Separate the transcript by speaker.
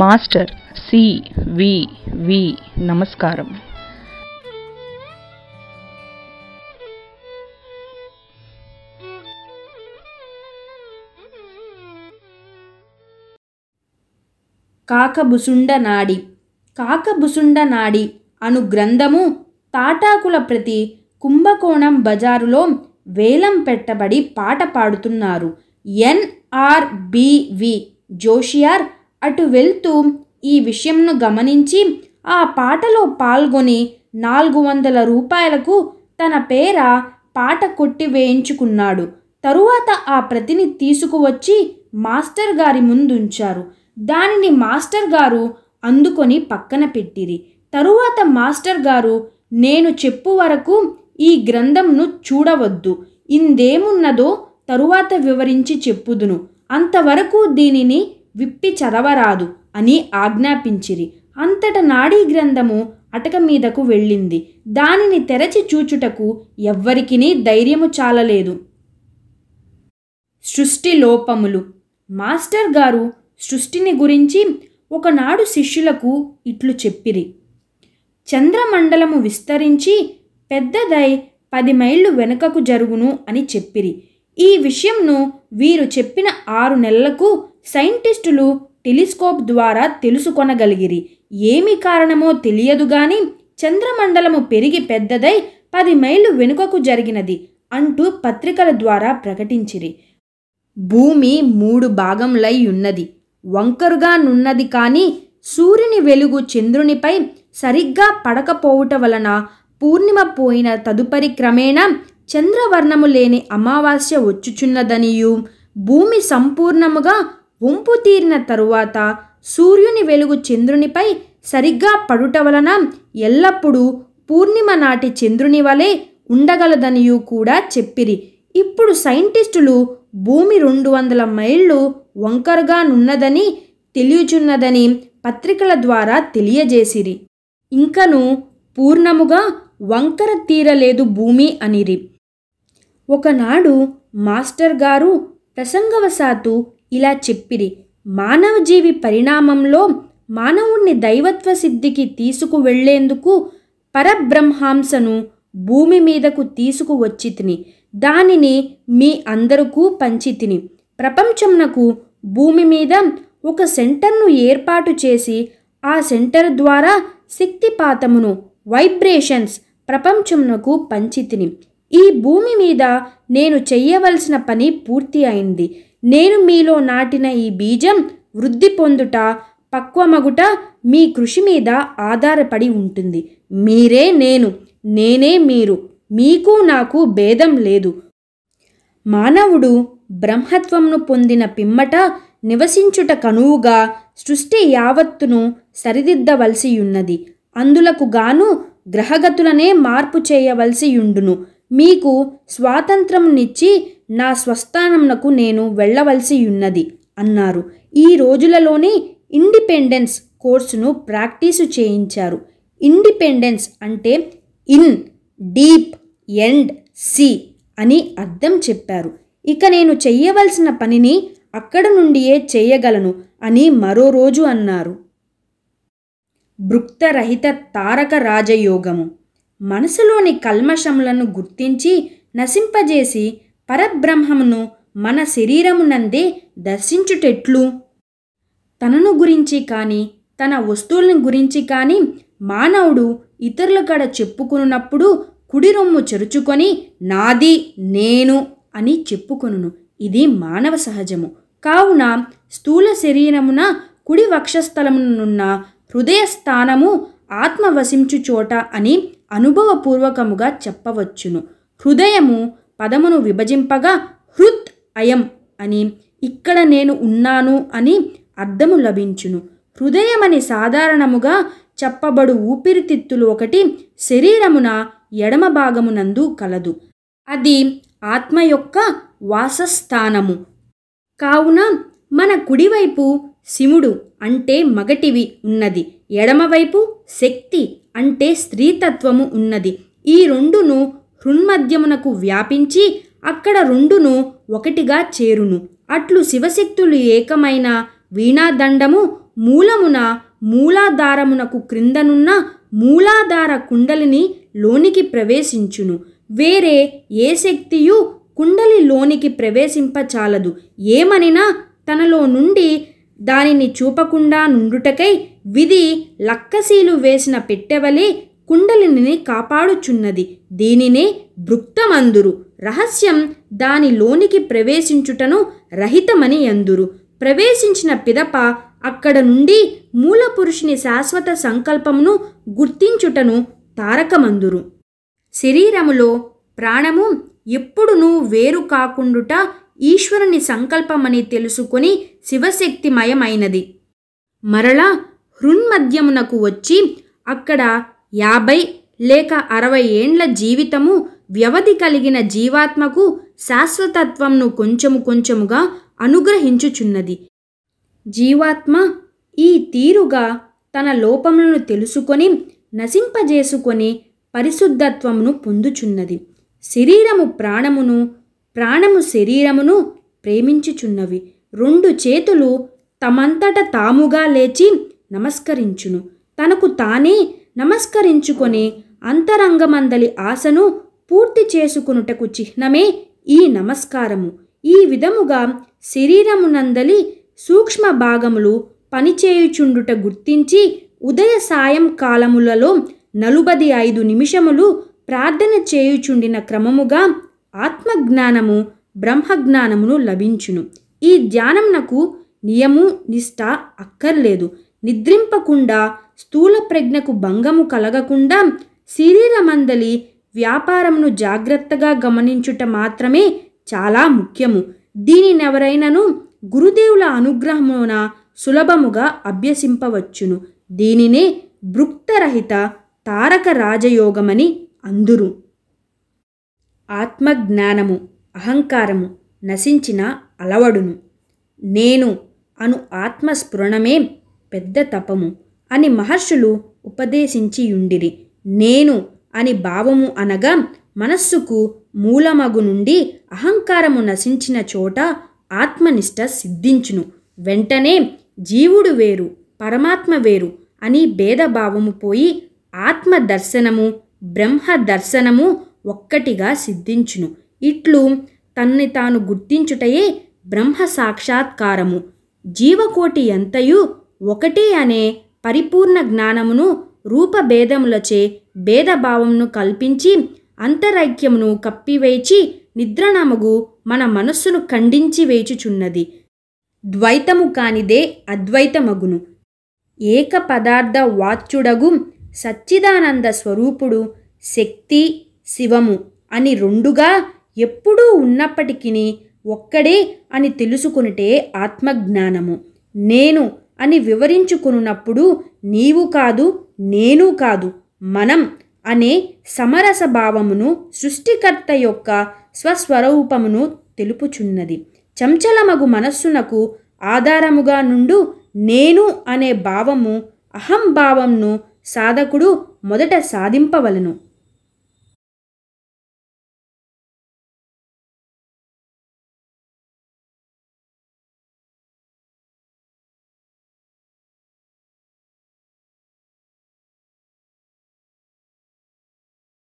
Speaker 1: master C వి వి నమస్కారం కాకబుసుండ నాడి కాకబుసుండ నాడి అను గ్రంథము తాటాకుల ప్రతి కుంభకోణం బజారులో వేలం పెట్టబడి పాట పాడుతున్నారు ఎన్ఆర్బివి జోషియార్ అటు వెళ్తూ ఈ విషయంను గమనించి ఆ పాటలో పాల్గొని నాలుగు వందల రూపాయలకు తన పేర పాట కొట్టి వేయించుకున్నాడు తరువాత ఆ ప్రతిని తీసుకువచ్చి మాస్టర్ గారి ముందుంచారు దానిని మాస్టర్ గారు అందుకొని పక్కన పెట్టిరి తరువాత మాస్టర్ గారు నేను చెప్పు వరకు ఈ గ్రంథంను చూడవద్దు ఇందేమున్నదో తరువాత వివరించి చెప్పుదును అంతవరకు దీనిని విప్పి చదవరాదు అని ఆజ్ఞాపించిరి అంతట నాడీ గ్రంథము అటక మీదకు వెళ్ళింది దానిని తెరచి చూచుటకు ఎవ్వరికినీ ధైర్యము చాలలేదు సృష్టి లోపములు మాస్టర్ గారు సృష్టిని గురించి ఒకనాడు శిష్యులకు ఇట్లు చెప్పిరి చంద్రమండలము విస్తరించి పెద్దదై పది మైళ్ళు వెనుకకు జరుగును అని చెప్పిరి ఈ విషయంను వీరు చెప్పిన ఆరు నెలలకు సైంటిస్టులు టెలిస్కోప్ ద్వారా తెలుసుకొనగలిగిరి ఏమి కారణమో తెలియదు గాని చంద్రమండలము పెరిగి పెద్దదై పది మైళ్ళు వెనుకకు జరిగినది అంటూ పత్రికల ద్వారా ప్రకటించిరి భూమి మూడు భాగంలై ఉన్నది వంకరుగా నున్నది కానీ సూర్యుని వెలుగు చంద్రునిపై సరిగ్గా పడకపోవుట వలన పూర్ణిమ పోయిన తదుపరి క్రమేణ చంద్రవర్ణము లేని అమావాస్య వచ్చుచున్నదనియు భూమి సంపూర్ణముగా వంపు తీరిన తరువాత సూర్యుని వెలుగు చంద్రునిపై సరిగ్గా పడుట వలన ఎల్లప్పుడూ పూర్ణిమ నాటి చంద్రుని వలె ఉండగలదనియు కూడా చెప్పిరి ఇప్పుడు సైంటిస్టులు భూమి రెండు వందల మైళ్ళు వంకరగానున్నదని తెలియచున్నదని పత్రికల ద్వారా తెలియజేసిరి ఇంకను పూర్ణముగా వంకర తీరలేదు భూమి అనిరి ఒకనాడు మాస్టర్ గారు ప్రసంగవశాత్తు ఇలా చెప్పిరి మానవజీవి పరిణామంలో మానవుణ్ణి దైవత్వ సిద్ధికి తీసుకువెళ్లేందుకు పరబ్రహ్మాంసను భూమి మీదకు తీసుకువచ్చి తిని దానిని మీ అందరికూ పంచి తిని ప్రపంచమునకు భూమి మీద ఒక సెంటర్ను ఏర్పాటు చేసి ఆ సెంటర్ ద్వారా శక్తిపాతమును వైబ్రేషన్స్ ప్రపంచమునకు పంచితిని ఈ భూమి మీద నేను చెయ్యవలసిన పని పూర్తి అయింది నేను మీలో నాటిన ఈ బీజం వృద్ధి పొందుట పక్వమగుట మీ కృషి మీద ఆధారపడి ఉంటుంది మీరే నేను నేనే మీరు మీకు నాకు భేదం లేదు మానవుడు బ్రహ్మత్వంను పొందిన పిమ్మట నివసించుట కనువుగా సృష్టి యావత్తును సరిదిద్దవలసియున్నది అందులకు గాను గ్రహగతులనే మార్పు చేయవలసియుండును మీకు స్వాతంత్రంనిచ్చి నా స్వస్థానంనకు నేను వెళ్ళవలసి ఉన్నది అన్నారు ఈ రోజులలోనే ఇండిపెండెన్స్ కోర్సును ప్రాక్టీసు చేయించారు ఇండిపెండెన్స్ అంటే ఇన్ డీప్ ఎండ్ సి అని అర్థం చెప్పారు ఇక నేను చెయ్యవలసిన పనిని అక్కడ నుండియే చేయగలను అని మరో రోజు అన్నారు భృక్తరహిత తారక రాజయోగము మనసులోని కల్మషములను గుర్తించి నశింపజేసి పరబ్రహ్మమును మన శరీరమునందే దర్శించుటెట్లు తనను గురించి కానీ తన వస్తువులను గురించి కానీ మానవుడు ఇతరుల కడ చెప్పుకున్నప్పుడు కుడి రొమ్ము చెరుచుకొని నాది నేను అని చెప్పుకొనును ఇది మానవ సహజము కావున స్థూల శరీరమున కుడి వక్షస్థలమునున్న హృదయ స్థానము ఆత్మవశించు చోట అని అనుభవపూర్వకముగా చెప్పవచ్చును హృదయము పదమును విభజింపగా హృత్ అయం అని ఇక్కడ నేను ఉన్నాను అని అర్థము లభించును హృదయమని సాధారణముగా చెప్పబడు ఊపిరితిత్తులు ఒకటి శరీరమున ఎడమ భాగమునందు కలదు అది ఆత్మ యొక్క వాసస్థానము కావున మన కుడివైపు శివుడు అంటే మగటివి ఉన్నది ఎడమవైపు శక్తి అంటే స్త్రీతత్వము ఉన్నది ఈ రెండును హృన్మధ్యమునకు వ్యాపించి అక్కడ రెండును ఒకటిగా చేరును అట్లు శివశక్తులు ఏకమైన వీణాదండము మూలమున మూలాధారమునకు క్రిందనున్న మూలాధార కుండలిని లోనికి ప్రవేశించును వేరే ఏ శక్తియు కుండలి లోనికి ప్రవేశింపచాలదు ఏమనినా తనలో నుండి దానిని చూపకుండా నుండుటకై విధి లక్కసీలు వేసిన పెట్టెవలి కుండలిని కాపాడుచున్నది దీనినే భృక్తమందురు రహస్యం దానిలోనికి ప్రవేశించుటను రహితమని ఎందురు ప్రవేశించిన పిదప అక్కడ నుండి మూలపురుషుని శాశ్వత సంకల్పమును గుర్తించుటను తారకమందురు శరీరములో ప్రాణము ఎప్పుడునూ వేరు కాకుండుట ఈశ్వరుని సంకల్పమని తెలుసుకొని శివశక్తిమయమైనది మరలా హృన్మధ్యమునకు వచ్చి అక్కడ యాభై లేక అరవై ఏండ్ల జీవితము వ్యవధి కలిగిన జీవాత్మకు శాశ్వతత్వంను కొంచెము కొంచెముగా అనుగ్రహించుచున్నది జీవాత్మ ఈ తీరుగా తన లోపములను తెలుసుకొని నశింపజేసుకొని పరిశుద్ధత్వమును పొందుచున్నది శరీరము ప్రాణమును ప్రాణము శరీరమును ప్రేమించుచున్నవి రెండు చేతులు తమంతట తాముగా లేచి నమస్కరించును తనకు తానే నమస్కరించుకొని అంతరంగమందలి ఆశను పూర్తి చేసుకునుటకు చిహ్నమే ఈ నమస్కారము ఈ విధముగా శరీరమునందలి సూక్ష్మ భాగములు పనిచేయుచుండుట గుర్తించి ఉదయ సాయం కాలములలో నలుబది ఐదు నిమిషములు ప్రార్థన చేయుచుండిన క్రమముగా ఆత్మజ్ఞానము బ్రహ్మజ్ఞానమును లభించును ఈ ధ్యానం నాకు నియము నిష్ట అక్కర్లేదు నిద్రింపకుండా స్థూల ప్రజ్ఞకు భంగము కలగకుండా శరీరమందలి వ్యాపారమును జాగ్రత్తగా గమనించుట మాత్రమే చాలా ముఖ్యము దీనినెవరైనను గురుదేవుల అనుగ్రహమున సులభముగా అభ్యసింపవచ్చును దీనినే భృక్తరహిత తారక రాజయోగమని అందురు ఆత్మజ్ఞానము అహంకారము నశించిన అలవడును నేను అను ఆత్మస్ఫురణమే పెద్ద తపము అని మహర్షులు ఉపదేశించియుండిరి నేను అని భావము అనగా మనస్సుకు మూలమగు నుండి అహంకారము నశించిన చోట ఆత్మనిష్ట సిద్ధించును వెంటనే జీవుడు వేరు పరమాత్మ వేరు అని భేదభావము పోయి ఆత్మ దర్శనము బ్రహ్మ దర్శనము ఒక్కటిగా సిద్ధించును ఇట్లు తన్ని తాను గుర్తించుటయే బ్రహ్మ సాక్షాత్కారము జీవకోటి ఎంతయు ఒకటి అనే పరిపూర్ణ జ్ఞానమును రూపభేదములచే భేదభావమును కల్పించి అంతరైక్యమును కప్పివేచి నిద్రనమగు మన మనస్సును ఖండించి వేచుచున్నది ద్వైతము కానిదే అద్వైతమగును ఏక పదార్థ వాచ్యుడగు సచ్చిదానంద స్వరూపుడు శక్తి శివము అని రెండుగా ఎప్పుడూ ఉన్నప్పటికీ ఒక్కడే అని తెలుసుకునిటే ఆత్మజ్ఞానము నేను అని వివరించుకున్నప్పుడు నీవు కాదు నేను కాదు మనం అనే సమరస భావమును సృష్టికర్త యొక్క స్వస్వరూపమును తెలుపుచున్నది చంచలమగు మనస్సునకు ఆధారముగా నుండు నేను అనే భావము అహంభావంను సాధకుడు మొదట సాధింపవలను